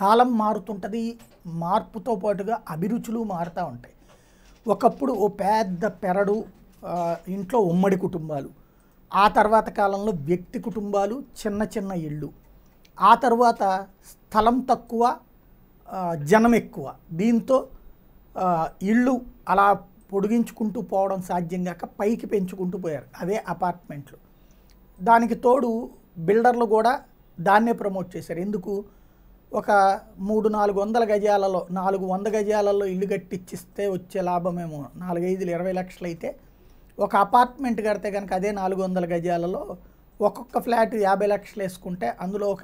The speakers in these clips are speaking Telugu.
కాలం మారుతుంటుంది మార్పుతో పాటుగా అభిరుచులు మారుతూ ఉంటాయి ఒకప్పుడు ఓ పెద్ద పెరడు ఇంట్లో ఉమ్మడి కుటుంబాలు ఆ తర్వాత కాలంలో వ్యక్తి కుటుంబాలు చిన్న చిన్న ఇళ్ళు ఆ తర్వాత స్థలం తక్కువ జనం ఎక్కువ దీంతో ఇళ్ళు అలా పొడిగించుకుంటూ పోవడం సాధ్యం కాక పైకి పెంచుకుంటూ పోయారు అవే అపార్ట్మెంట్లు దానికి తోడు బిల్డర్లు కూడా దాన్నే ప్రమోట్ చేశారు ఎందుకు ఒక మూడు నాలుగు వందల గజాలలో నాలుగు వంద గజాలలో ఇల్లు కట్టిచ్చిస్తే వచ్చే లాభమేమో నాలుగైదులు ఇరవై లక్షలు అయితే ఒక అపార్ట్మెంట్ కడితే కనుక అదే నాలుగు వందల గజాలలో ఒక్కొక్క ఫ్లాట్ యాభై లక్షలు వేసుకుంటే అందులో ఒక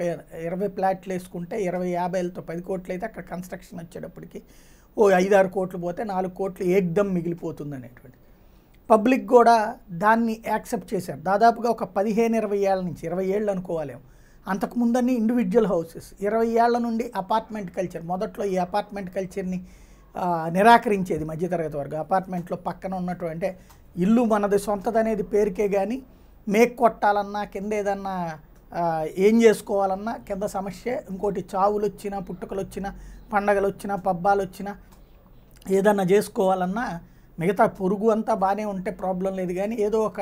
ఇరవై ఫ్లాట్లు వేసుకుంటే ఇరవై యాభైలతో పది కోట్లు అయితే అక్కడ కన్స్ట్రక్షన్ వచ్చేటప్పటికి ఓ ఐదారు కోట్లు పోతే నాలుగు కోట్లు ఏకదం మిగిలిపోతుంది అనేటువంటి పబ్లిక్ కూడా దాన్ని యాక్సెప్ట్ చేశారు దాదాపుగా ఒక పదిహేను ఇరవై ఏళ్ళ నుంచి ఇరవై ఏళ్ళు అనుకోవాలేమో అంతకుముందన్నీ ఇండివిజువల్ హౌసెస్ ఇరవై ఏళ్ల నుండి అపార్ట్మెంట్ కల్చర్ మొదట్లో ఈ అపార్ట్మెంట్ కల్చర్ని నిరాకరించేది మధ్యతరగతి వర్గం అపార్ట్మెంట్లో పక్కన ఉన్నట్టు అంటే ఇల్లు మనది సొంతది అనేది పేరుకే కానీ మేక్ కొట్టాలన్నా కింద ఏదన్నా ఏం చేసుకోవాలన్నా కింద సమస్య ఇంకోటి చావులు వచ్చినా పుట్టుకలు వచ్చినా పండగలు వచ్చినా పబ్బాలు వచ్చినా ఏదన్నా చేసుకోవాలన్నా మిగతా పొరుగు అంతా బాగానే ఉంటే ప్రాబ్లం లేదు కానీ ఏదో ఒక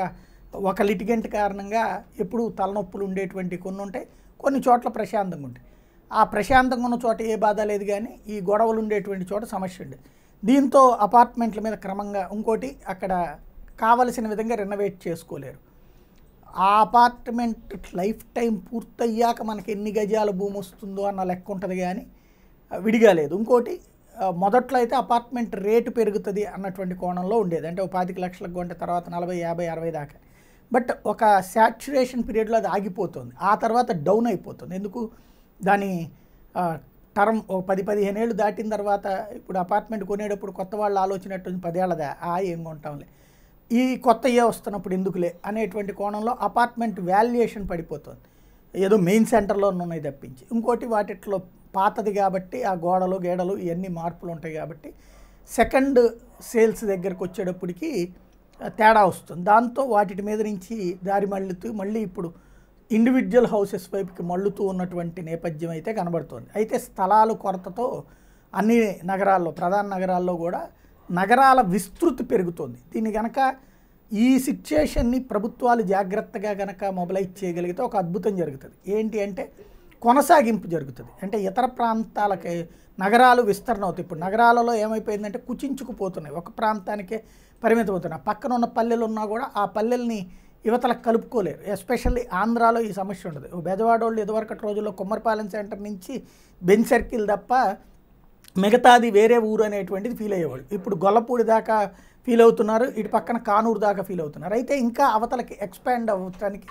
ఒక లిటిగెంట్ కారణంగా ఎప్పుడూ తలనొప్పులు ఉండేటువంటి కొన్ని ఉంటాయి కొన్ని చోట్ల ప్రశాంతంగా ఉంటాయి ఆ ప్రశాంతంగా ఉన్న చోట ఏ బాధ లేదు కానీ ఈ గొడవలు ఉండేటువంటి చోట సమస్య ఉండేది దీంతో అపార్ట్మెంట్ల మీద క్రమంగా ఇంకోటి అక్కడ కావలసిన విధంగా రెనోవేట్ చేసుకోలేరు ఆ అపార్ట్మెంట్ లైఫ్ టైం పూర్తయ్యాక మనకి ఎన్ని గజాల భూమి వస్తుందో అన్న లెక్క ఉంటుంది కానీ విడిగా లేదు ఇంకోటి మొదట్లో అయితే అపార్ట్మెంట్ రేటు పెరుగుతుంది అన్నటువంటి కోణంలో ఉండేది అంటే పాతిక లక్షలకు కొంటే తర్వాత నలభై యాభై అరవై దాకా బట్ ఒక శాచ్యురేషన్ పీరియడ్లో అది ఆగిపోతుంది ఆ తర్వాత డౌన్ అయిపోతుంది ఎందుకు దాని టర్మ్ ఓ పది పదిహేను ఏళ్ళు దాటిన తర్వాత ఇప్పుడు అపార్ట్మెంట్ కొనేటప్పుడు కొత్త వాళ్ళు ఆలోచనట్టు పదేళ్ళదా ఆ ఏం కొంటాంలే ఈ కొత్త ఏ వస్తున్నప్పుడు ఎందుకులే అనేటువంటి కోణంలో అపార్ట్మెంట్ వాల్యుయేషన్ పడిపోతుంది ఏదో మెయిన్ సెంటర్లో ఉన్నాయి తప్పించి ఇంకోటి వాటిట్లో పాతది కాబట్టి ఆ గోడలు గేడలు ఇవన్నీ మార్పులు ఉంటాయి కాబట్టి సెకండ్ సేల్స్ దగ్గరకు వచ్చేటప్పటికి తేడా వస్తుంది దాంతో వాటి మీద నుంచి దారి మళ్ళుతూ మళ్ళీ ఇప్పుడు ఇండివిజువల్ హౌసెస్ వైపుకి మళ్ళుతూ ఉన్నటువంటి నేపథ్యం అయితే కనబడుతోంది అయితే స్థలాలు కొరతతో అన్ని నగరాల్లో ప్రధాన నగరాల్లో కూడా నగరాల విస్తృతి పెరుగుతోంది దీన్ని కనుక ఈ సిచ్యుయేషన్ని ప్రభుత్వాలు జాగ్రత్తగా కనుక మొబలైజ్ చేయగలిగితే ఒక అద్భుతం జరుగుతుంది ఏంటి అంటే కొనసాగింపు జరుగుతుంది అంటే ఇతర ప్రాంతాలకి నగరాలు విస్తరణ అవుతాయి ఇప్పుడు నగరాలలో ఏమైపోయిందంటే కుచించుకుపోతున్నాయి ఒక ప్రాంతానికే పరిమితం అవుతున్నాయి పక్కన ఉన్న పల్లెలు ఉన్నా కూడా ఆ పల్లెల్ని యువతలకు కలుపుకోలేరు ఎస్పెషల్లీ ఆంధ్రాలో ఈ సమస్య ఉండదు బెదవాడోళ్ళు ఇదివరకటి రోజుల్లో కుమ్మరిపాలెం సెంటర్ నుంచి బెంచ్ సర్కిల్ తప్ప మిగతాది వేరే ఊరు అనేటువంటిది ఫీల్ అయ్యేవాళ్ళు ఇప్పుడు గొల్లపూడి దాకా ఫీల్ అవుతున్నారు ఇటు పక్కన కానూరు దాకా ఫీల్ అవుతున్నారు అయితే ఇంకా అవతలకి ఎక్స్పాండ్ అవ్వడానికి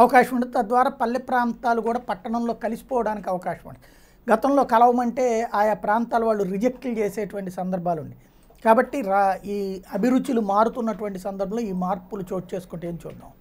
అవకాశం ఉంది తద్వారా పల్లె ప్రాంతాలు కూడా పట్టణంలో కలిసిపోవడానికి అవకాశం ఉండదు గతంలో కలవమంటే ఆయా ప్రాంతాల వాళ్ళు రిజెక్ట్లు చేసేటువంటి సందర్భాలు ఉన్నాయి కాబట్టి రా ఈ అభిరుచులు మారుతున్నటువంటి సందర్భంలో ఈ మార్పులు చోటు చేసుకుంటే ఏం చూద్దాం